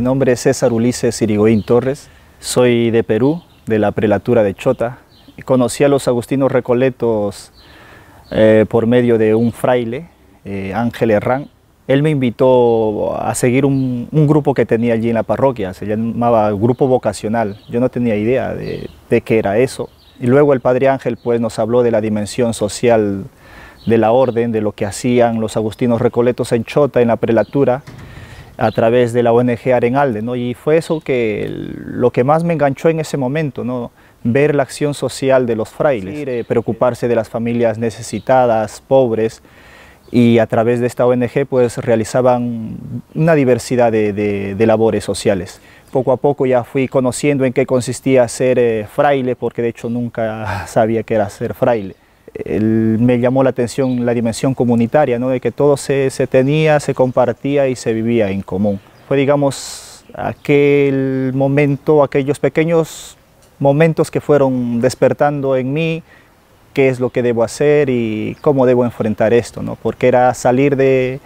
Mi nombre es César Ulises Irigoyen Torres, soy de Perú, de la prelatura de Chota. Conocí a los agustinos recoletos eh, por medio de un fraile, eh, Ángel Herrán. Él me invitó a seguir un, grupo que tenía allí en la parroquia, se llamaba Grupo Vocacional. Yo no tenía idea de, de qué era eso. Y luego el Padre Ángel pues, nos habló de la dimensión social de la orden, de lo que hacían los agustinos recoletos en Chota, en la prelatura, a través de la ONG Arenalde, ¿no? Y fue eso que, lo que más me enganchó en ese momento, ¿no? Ver la acción social de los frailes, preocuparse de las familias necesitadas, pobres, y a través de esta ONG pues realizaban una diversidad de, labores sociales. Poco a poco ya fui conociendo en qué consistía ser eh, fraile, porque de hecho nunca sabía qué era ser fraile me llamó la atención la dimensión comunitaria, ¿no? de que todo se, se, tenía, se compartía y se vivía en común. Fue, digamos, aquel momento, aquellos pequeños momentos que fueron despertando en mí qué es lo que debo hacer y cómo debo enfrentar esto, ¿no? porque era salir de,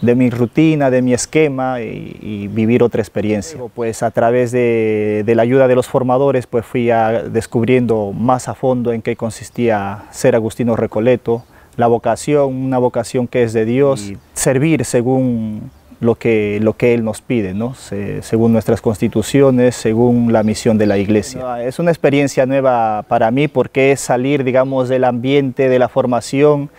de mi rutina, de mi esquema y, vivir otra experiencia. Pues a través de, la ayuda de los formadores pues fui a, descubriendo más a fondo en qué consistía ser Agustino Recoleto, la vocación, una vocación que es de Dios, servir según lo que, lo que Él nos pide, ¿no? según nuestras constituciones, según la misión de la Iglesia. Es una experiencia nueva para mí porque es salir, digamos, del ambiente, de la formación,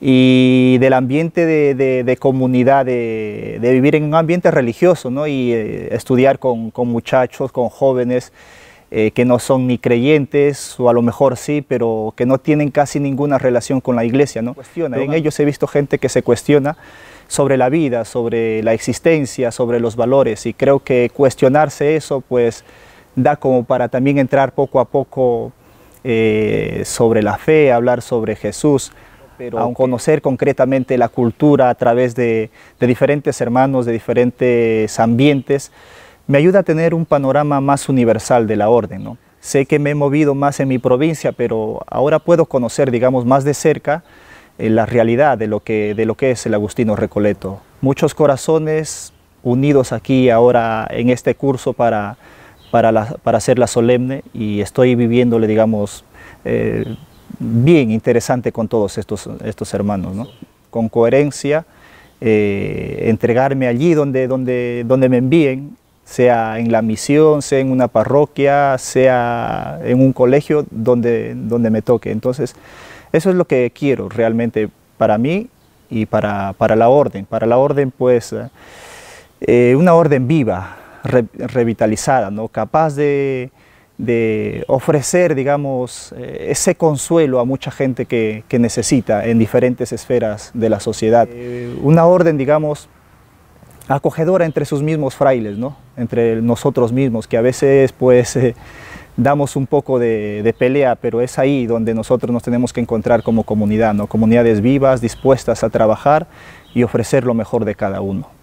y del ambiente de, comunidad, de, vivir en un ambiente religioso ¿no? y eh, estudiar con, muchachos, con jóvenes eh, que no son ni creyentes o a lo mejor sí, pero que no tienen casi ninguna relación con la iglesia. ¿no? Cuestiona. En ellos he visto gente que se cuestiona sobre la vida, sobre la existencia, sobre los valores y creo que cuestionarse eso pues da como para también entrar poco a poco eh, sobre la fe, hablar sobre Jesús pero a conocer concretamente la cultura a través de, diferentes hermanos, de diferentes ambientes, me ayuda a tener un panorama más universal de la orden. ¿no? Sé que me he movido más en mi provincia, pero ahora puedo conocer, digamos, más de cerca eh, la realidad de lo, que, de lo que es el Agustino Recoleto. Muchos corazones unidos aquí ahora en este curso para, para, la, para hacerla solemne y estoy viviéndole, digamos, eh, bien interesante con todos estos, estos hermanos, ¿no? con coherencia, eh, entregarme allí donde, donde, donde me envíen, sea en la misión, sea en una parroquia, sea en un colegio, donde, donde me toque. Entonces, eso es lo que quiero realmente para mí y para, para la orden. Para la orden, pues, eh, una orden viva, revitalizada, ¿no? capaz de de ofrecer, digamos, eh, ese consuelo a mucha gente que, necesita en diferentes esferas de la sociedad. Eh, una orden, digamos, acogedora entre sus mismos frailes, ¿no? entre nosotros mismos, que a veces pues eh, damos un poco de, de, pelea, pero es ahí donde nosotros nos tenemos que encontrar como comunidad, ¿no? comunidades vivas, dispuestas a trabajar y ofrecer lo mejor de cada uno.